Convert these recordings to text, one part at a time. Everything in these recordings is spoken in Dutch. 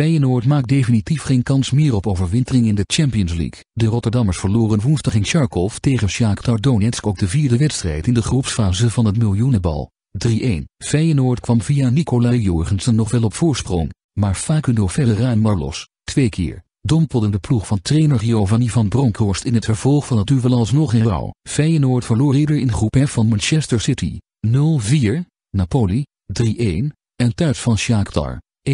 Feyenoord maakt definitief geen kans meer op overwintering in de Champions League. De Rotterdammers verloren woensdag in Charkov tegen Shakhtar Donetsk ook de vierde wedstrijd in de groepsfase van het miljoenenbal. 3-1. Feyenoord kwam via Nicolai Jorgensen nog wel op voorsprong, maar Facundo Ferreira en Marlos, twee keer, dompelden de ploeg van trainer Giovanni van Bronckhorst in het vervolg van het duel alsnog in rouw. Feyenoord verloor eerder in groep F van Manchester City, 0-4, Napoli, 3-1, en thuis van Shakhtar, 1-2.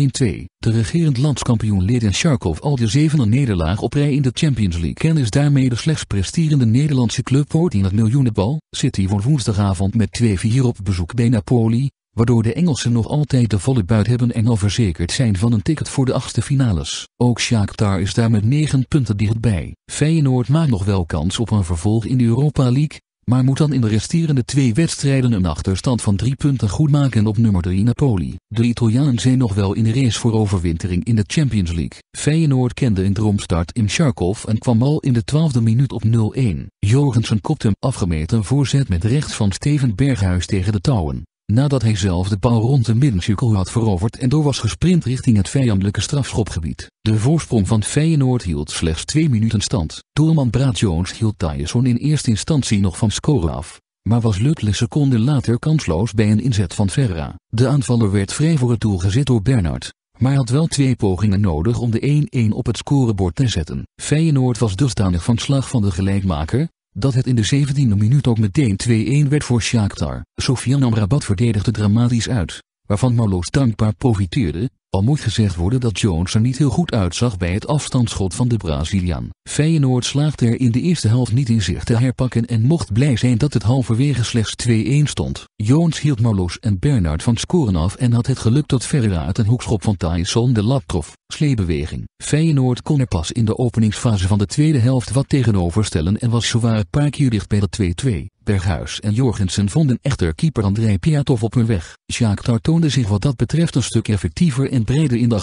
De regerend landskampioen Leden Sharkov al de zevende nederlaag op rij in de Champions League en is daarmee de slechts presterende Nederlandse club ooit in het miljoenenbal. City wordt woensdagavond met 2-4 op bezoek bij Napoli, waardoor de Engelsen nog altijd de volle buit hebben en al verzekerd zijn van een ticket voor de achtste finales. Ook Shakhtar is daar met 9 punten dichtbij. Feyenoord maakt nog wel kans op een vervolg in de Europa League, maar moet dan in de resterende twee wedstrijden een achterstand van drie punten goedmaken op nummer 3 Napoli. De Italianen zijn nog wel in de race voor overwintering in de Champions League. Feyenoord kende een droomstart in Charkov en kwam al in de twaalfde minuut op 0-1. Jorgensen kopte hem afgemeten voorzet met rechts van Steven Berghuis tegen de touwen nadat hij zelf de bal rond de middencirkel had veroverd en door was gesprint richting het vijandelijke strafschopgebied. De voorsprong van Feyenoord hield slechts twee minuten stand. Doelman Braad Jones hield Tyson in eerste instantie nog van scoren af, maar was Lutle seconden later kansloos bij een inzet van Ferra. De aanvaller werd vrij voor het doel gezet door Bernard, maar had wel twee pogingen nodig om de 1-1 op het scorebord te zetten. Feyenoord was dusdanig van slag van de gelijkmaker, dat het in de 17e minuut ook meteen 2-1 werd voor Shakhtar. Sofian Amrabat verdedigde dramatisch uit, waarvan Marloos dankbaar profiteerde, al moet gezegd worden dat Jones er niet heel goed uitzag bij het afstandsschot van de Braziliaan. Feyenoord slaagde er in de eerste helft niet in zich te herpakken en mocht blij zijn dat het halverwege slechts 2-1 stond. Jones hield Marlos en Bernard van scoren af en had het geluk dat Ferreira uit een hoekschop van Tyson de lat trof. Sleebeweging. Feyenoord kon er pas in de openingsfase van de tweede helft wat tegenoverstellen en was zowaar een paar keer dicht bij de 2-2. Berghuis en Jorgensen vonden echter keeper André Piatov op hun weg. Shakhtar toonde zich wat dat betreft een stuk effectiever en breder in de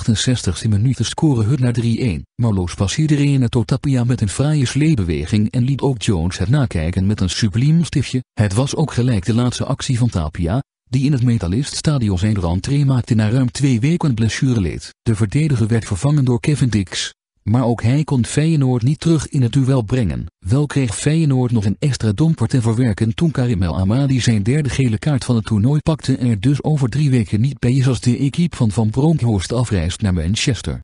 68e minuut te scoren Hut naar 3-1. pas passeerde Rene tot Tapia met een fraaie sleebeweging en liet ook Jones het nakijken met een subliem stiftje. Het was ook gelijk de laatste actie van Tapia, die in het Metalist Stadion zijn rentree maakte na ruim twee weken blessure leed. De verdediger werd vervangen door Kevin Dix. Maar ook hij kon Feyenoord niet terug in het duel brengen. Wel kreeg Feyenoord nog een extra domper te verwerken toen Karim Amadi zijn derde gele kaart van het toernooi pakte er dus over drie weken niet bij is als de equipe van Van Bronckhorst afreist naar Manchester.